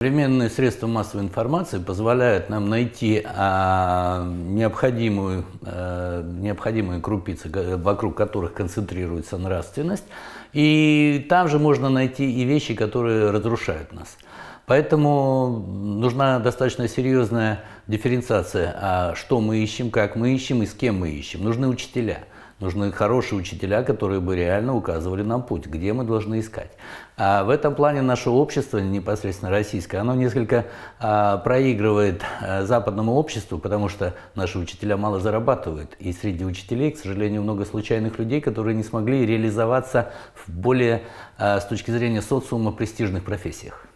Современные средства массовой информации позволяют нам найти а, необходимую, а, необходимые крупицы, вокруг которых концентрируется нравственность, и там же можно найти и вещи, которые разрушают нас. Поэтому нужна достаточно серьезная дифференциация, а что мы ищем, как мы ищем и с кем мы ищем. Нужны учителя. Нужны хорошие учителя, которые бы реально указывали нам путь, где мы должны искать. А в этом плане наше общество, непосредственно российское, оно несколько а, проигрывает а, западному обществу, потому что наши учителя мало зарабатывают. И среди учителей, к сожалению, много случайных людей, которые не смогли реализоваться в более, а, с точки зрения социума, престижных профессиях.